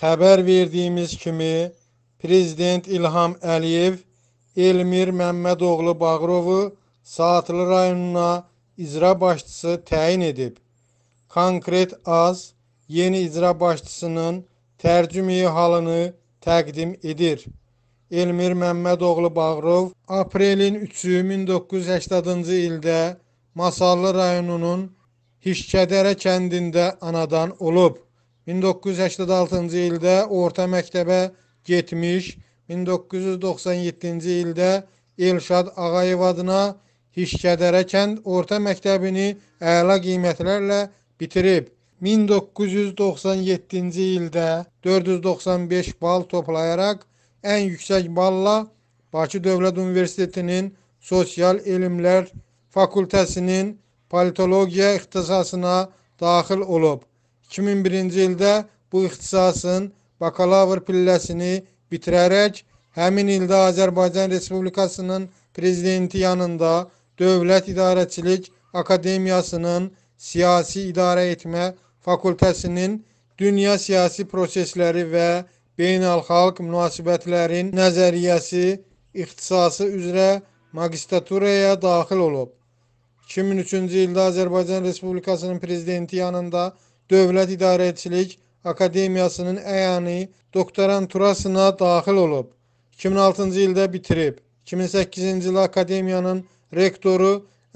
Xəbər verdiyimiz kimi Prezident İlham Əliyev Elmir Məmmədoğlu Bağırovu Saatlı rayonuna icra başçısı təyin edib. Konkret az yeni icra başçısının tərcümeyi halını təqdim edir. Elmir Məmmədoğlu Bağırov aprelin 3-ü 1980-cı ildə Masallı rayonunun Hişkədərə kəndində anadan olub. 1986-cı ildə orta məktəbə getmiş, 1997-ci ildə Elşad Ağayev adına Hişkədərə kənd orta məktəbini əla qiymətlərlə bitirib. 1997-ci ildə 495 bal toplayaraq ən yüksək balla Bakı Dövlət Universitetinin Sosial Elmlər Fakültəsinin politologiya ixtisasına daxil olub. 2001-ci ildə bu ixtisasın bakalavr pilləsini bitirərək həmin ildə Azərbaycan Respublikasının prezidenti yanında Dövlət İdarəçilik Akademiyasının Siyasi İdarə Etmə Fakültəsinin dünya siyasi prosesləri və beynəlxalq münasibətlərin nəzəriyyəsi ixtisası üzrə magistraturaya daxil olub. 2003-cü ildə Azərbaycan Respublikasının prezidenti yanında Dövlət İdarəçilik Akademiyasının əyani doktoranturasına daxil olub. 2006-cı ildə bitirib. 2008-ci ildə akademiyanın rektoru,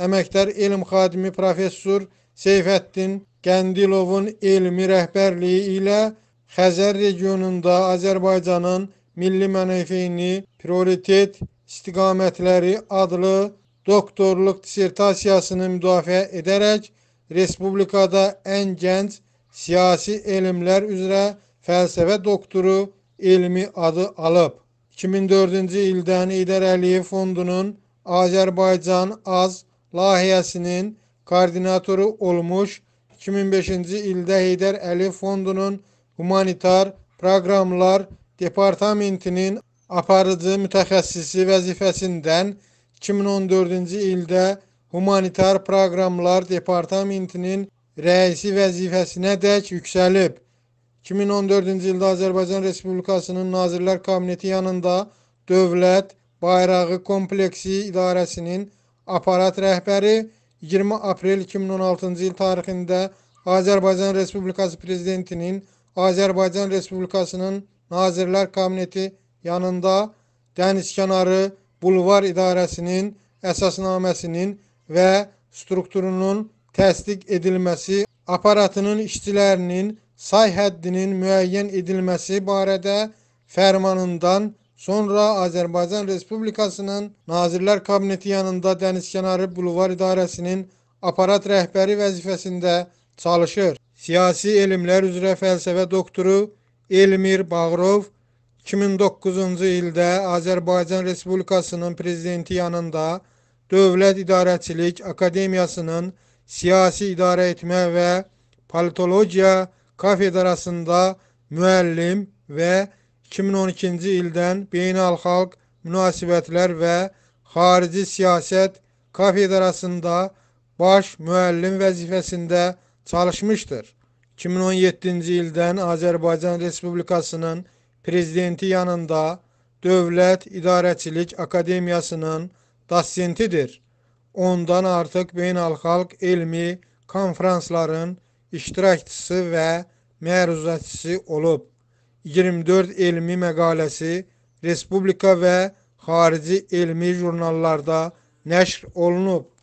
əməkdar elm xadimi professor Seyfəddin Gəndilovun elmi rəhbərliyi ilə Xəzər regionunda Azərbaycanın milli mənafeyini prioritet istiqamətləri adlı doktorluq dissertasiyasını müdafiə edərək Respublikada en genç siyasi elimler üzrə felsefe doktoru elmi adı alıp 2004-cü ildən İdər Əliyev Fondunun Azərbaycan Az layihəsinin koordinatoru olmuş, 2005-ci ildə Heydər Əliyev Fondunun Humanitar Proqramlar Departamentinin aparıcı mütəxəssisi vəzifəsindən 2014-cü ildə humanitar proqramlar departamentinin rəisi vəzifəsinə dək yüksəlib. 2014-cü ildə Azərbaycan Respublikasının Nazirlər Kabineti yanında Dövlət Bayrağı Kompleksi İdarəsinin aparat rəhbəri 20 aprel 2016-cı il tarixində Azərbaycan Respublikası Prezidentinin Azərbaycan Respublikasının Nazirlər Kabineti yanında Dənizkənarı Bulvar İdarəsinin əsasnaməsinin və strukturunun təsdiq edilməsi, aparatının işçilərinin say həddinin müəyyən edilməsi barədə fərmanından sonra Azərbaycan Respublikasının Nazirlər Kabineti yanında Dənizkənarı Bulvar İdarəsinin aparat rəhbəri vəzifəsində çalışır. Siyasi elmlər üzrə fəlsəfə doktoru Elmir Bağrov 2009-cu ildə Azərbaycan Respublikasının prezidenti yanında Dövlət İdarəçilik Akademiyasının siyasi idarə etmə və politologiya kafedrasında müəllim və 2012-ci ildən beynəlxalq münasibətlər və xarici siyasət kafedrasında baş müəllim vəzifəsində çalışmışdır. 2017-ci ildən Azərbaycan Respublikasının prezidenti yanında Dövlət İdarəçilik Akademiyasının dosentidir. Ondan artıq beynəlxalq elmi konfransların iştirakçısı və məruzəçisi olub. 24 elmi məqaləsi respublika və xarici elmi jurnallarda nəşr olunub.